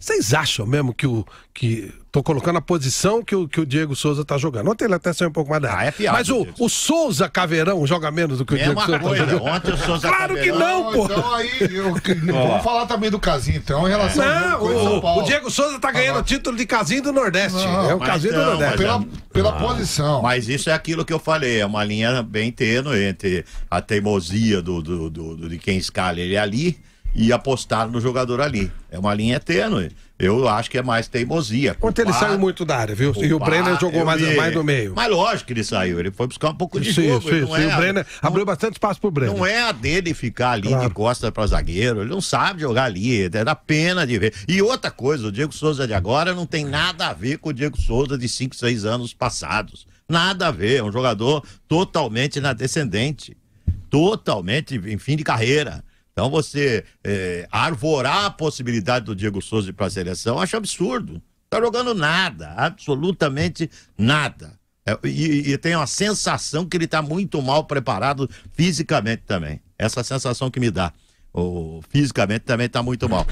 Vocês acham mesmo que o. que Tô colocando a posição que o, que o Diego Souza tá jogando. Ontem ele até saiu um pouco mais da área. Ah, é piada, Mas o, o Souza Caveirão joga menos do que o Diego Souza. Coisa. Tá jogando. Ontem o Souza claro Caveirão. que não, pô. Então aí, eu, vamos falar também do Casim, então, em relação ao o, o, o, Diego Souza tá ganhando ah, título de Casim do Nordeste. Não, é o Casim do Nordeste. Pela, pela ah, posição. Mas isso é aquilo que eu falei, é uma linha bem tênue entre a teimosia do, do, do, do de quem escala ele ali e apostar no jogador ali. É uma linha tênue. Eu acho que é mais teimosia. Ontem ele saiu muito da área, viu? e o Brenner jogou mais, vi. mais no meio. Mas lógico que ele saiu, ele foi buscar um pouco de sim, jogo. Sim, sim. É o Brenner não, abriu bastante espaço pro Brenner. Não é a dele ficar ali claro. de costas para zagueiro, ele não sabe jogar ali, é da pena de ver. E outra coisa, o Diego Souza de agora não tem nada a ver com o Diego Souza de 5, 6 anos passados. Nada a ver, é um jogador totalmente na descendente. Totalmente em fim de carreira. Então você é, arvorar a possibilidade do Diego Souza ir para a seleção, acho absurdo. Não está jogando nada, absolutamente nada. É, e, e uma sensação que ele está muito mal preparado fisicamente também. Essa sensação que me dá. O, fisicamente também está muito mal.